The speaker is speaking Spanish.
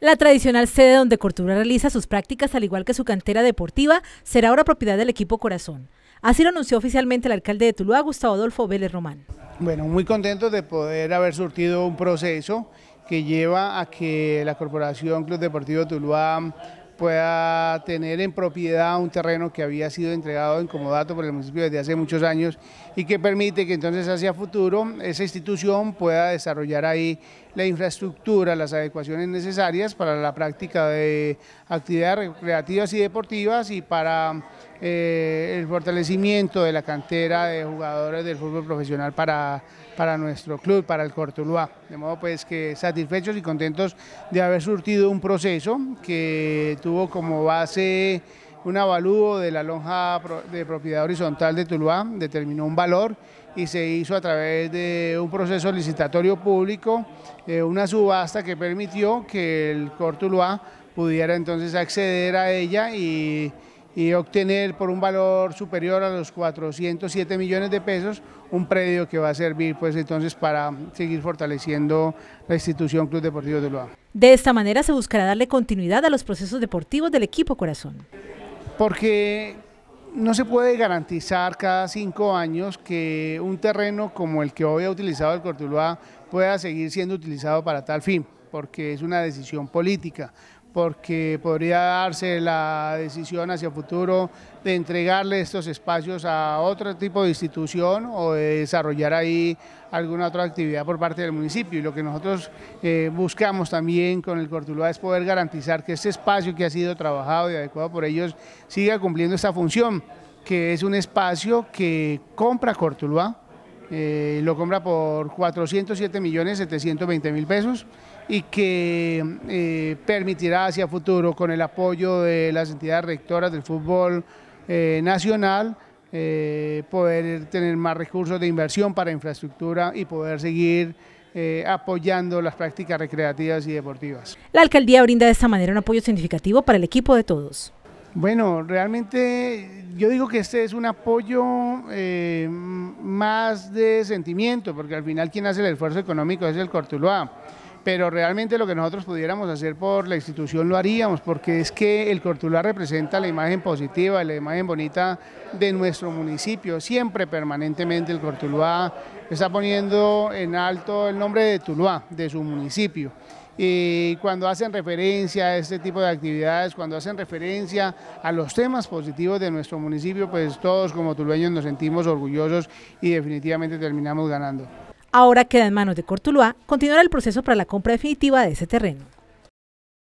La tradicional sede donde Cortura realiza sus prácticas, al igual que su cantera deportiva, será ahora propiedad del equipo Corazón. Así lo anunció oficialmente el alcalde de Tuluá, Gustavo Adolfo Vélez Román. Bueno, muy contento de poder haber surtido un proceso que lleva a que la Corporación Club Deportivo Tuluá pueda tener en propiedad un terreno que había sido entregado en comodato por el municipio desde hace muchos años y que permite que entonces hacia futuro esa institución pueda desarrollar ahí la infraestructura, las adecuaciones necesarias para la práctica de actividades recreativas y deportivas y para eh, el fortalecimiento de la cantera de jugadores del fútbol profesional para, para nuestro club, para el Cortuluá. De modo pues que satisfechos y contentos de haber surtido un proceso que tuvo como base un avalúo de la lonja de propiedad horizontal de Tuluá, determinó un valor y se hizo a través de un proceso licitatorio público, eh, una subasta que permitió que el Cortuluá pudiera entonces acceder a ella y y obtener por un valor superior a los 407 millones de pesos un predio que va a servir pues entonces para seguir fortaleciendo la institución Club Deportivo de loa De esta manera se buscará darle continuidad a los procesos deportivos del equipo Corazón. Porque no se puede garantizar cada cinco años que un terreno como el que hoy ha utilizado el Cortuloa pueda seguir siendo utilizado para tal fin porque es una decisión política, porque podría darse la decisión hacia futuro de entregarle estos espacios a otro tipo de institución o de desarrollar ahí alguna otra actividad por parte del municipio. Y lo que nosotros eh, buscamos también con el Cortuluá es poder garantizar que este espacio que ha sido trabajado y adecuado por ellos siga cumpliendo esta función, que es un espacio que compra Cortuluá, eh, lo compra por 407 millones 720 mil pesos y que eh, permitirá hacia futuro con el apoyo de las entidades rectoras del fútbol eh, nacional poder tener más recursos de inversión para infraestructura y poder seguir apoyando las prácticas recreativas y deportivas. La alcaldía brinda de esta manera un apoyo significativo para el equipo de todos. Bueno, realmente yo digo que este es un apoyo eh, más de sentimiento, porque al final quien hace el esfuerzo económico es el Cortuloa, pero realmente lo que nosotros pudiéramos hacer por la institución lo haríamos, porque es que el Cortuloa representa la imagen positiva, la imagen bonita de nuestro municipio, siempre permanentemente el Cortuloa está poniendo en alto el nombre de Tuluá, de su municipio y cuando hacen referencia a este tipo de actividades, cuando hacen referencia a los temas positivos de nuestro municipio, pues todos como tulueños nos sentimos orgullosos y definitivamente terminamos ganando. Ahora queda en manos de Cortuluá continuar el proceso para la compra definitiva de ese terreno.